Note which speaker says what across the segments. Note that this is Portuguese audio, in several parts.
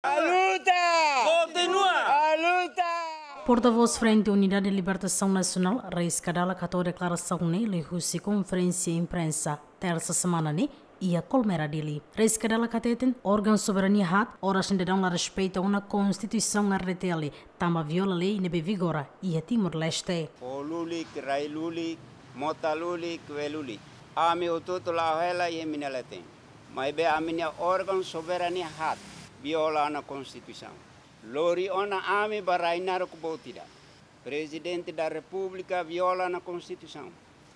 Speaker 1: Aluta! Continua! Aluta! Porta-voz Frente Unidade de Libertação Nacional, Reis Cadala, catou declaração nele, Rússia Conferência Imprensa, terça semana, né? ia colmera dele. Rescadela cateten, órgão soberania hat, horas de não respeita uma constituição arretele, tamba viola lei nebe vigora, ia Timor-Leste.
Speaker 2: Olulik, railulik, motalulik, velulik. Ami ututula hela e minelete. mai be aminha órgão soberania hat. viola a Constituição. Lori ona ame barainar kubotida. Presidente da República viola na Constituição.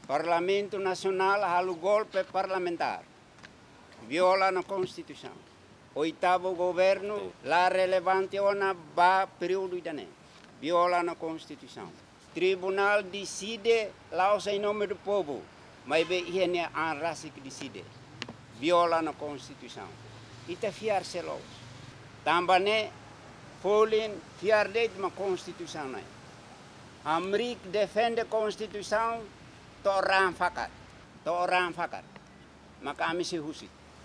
Speaker 2: Parlamento Nacional halu golpe parlamentar. Viola na Constituição. Oitavo governo, lá relevante ona ba período idane. Viola na Constituição. Tribunal decide lá em nome do povo, mas é a raça que decide. Viola na Constituição. E te fiar-se também Polen viardeit uma Constituição. A América defende a Constituição, torran fakat, torran fakat. Mas kami si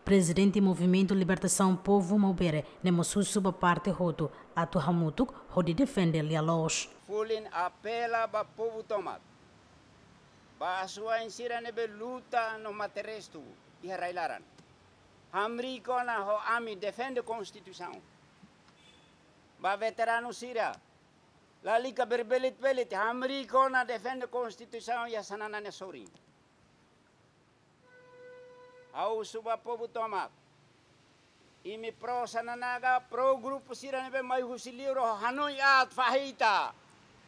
Speaker 1: Presidente do Movimento Libertação Povo Maubere, Nemosusu parte Roto, Atu Hamutuk, Rodi defende Lialosh.
Speaker 2: Fulin apela ba povo tomat. Ba sua insira nebe luta no materestu, e railaran. Americana ho ami defende constitution. Ba veterano sira. La lika berbelit belit Americana defende constitution ya sanana ne sori. Au suba povu toma. Imi pro sananaga pro grupo sira ne be mai husiliro hanoi at fahita.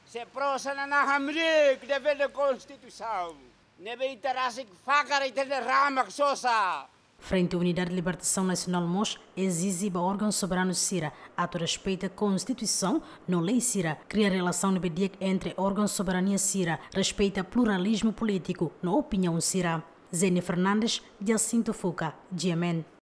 Speaker 2: Se pro sanana Amerik defende constitution. Nebe itarasik fakara itene ramak
Speaker 1: sosa. Ha ha ha. Frente à Unidade de Libertação Nacional MOS, exibe o órgão soberano CIRA, ato respeita a Constituição, não lei CIRA, cria relação no obediente entre órgão soberania CIRA, respeita pluralismo político, na opinião CIRA. Zene Fernandes, de Assinto Fuca, Diamante.